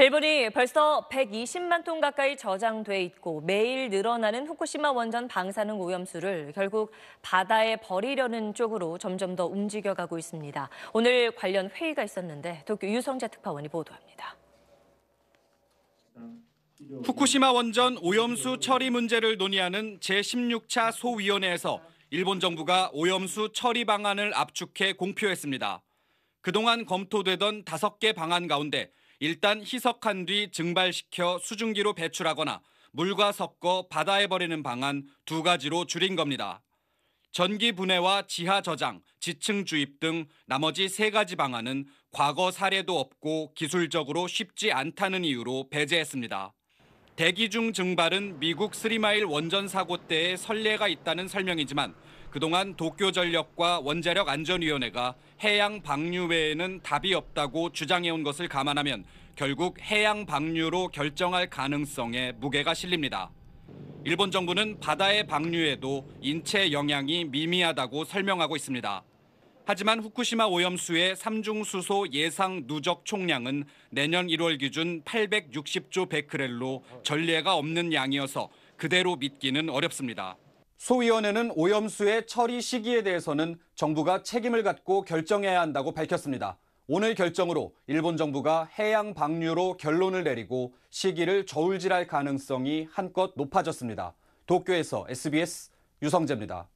일본이 벌써 120만 톤 가까이 저장돼 있고 매일 늘어나는 후쿠시마 원전 방사능 오염수를 결국 바다에 버리려는 쪽으로 점점 더 움직여가고 있습니다. 오늘 관련 회의가 있었는데 도쿄 유성재 특파원이 보도합니다. 후쿠시마 원전 오염수 처리 문제를 논의하는 제16차 소위원회에서 일본 정부가 오염수 처리 방안을 압축해 공표했습니다. 그동안 검토되던 5개 방안 가운데 일단 희석한 뒤 증발시켜 수증기로 배출하거나 물과 섞어 바다에 버리는 방안 두 가지로 줄인 겁니다. 전기 분해와 지하 저장, 지층 주입 등 나머지 세 가지 방안은 과거 사례도 없고 기술적으로 쉽지 않다는 이유로 배제했습니다. 대기 중 증발은 미국 스리마일 원전 사고 때의 선례가 있다는 설명이지만 그동안 도쿄전력과 원자력 안전위원회가 해양 방류 외에는 답이 없다고 주장해온 것을 감안하면 결국 해양 방류로 결정할 가능성에 무게가 실립니다. 일본 정부는 바다의 방류에도 인체 영향이 미미하다고 설명하고 있습니다. 하지만 후쿠시마 오염수의 삼중수소 예상 누적 총량은 내년 1월 기준 860조 베크렐로 전례가 없는 양이어서 그대로 믿기는 어렵습니다. 소위원회는 오염수의 처리 시기에 대해서는 정부가 책임을 갖고 결정해야 한다고 밝혔습니다. 오늘 결정으로 일본 정부가 해양 방류로 결론을 내리고 시기를 저울질할 가능성이 한껏 높아졌습니다. 도쿄에서 SBS 유성재입니다.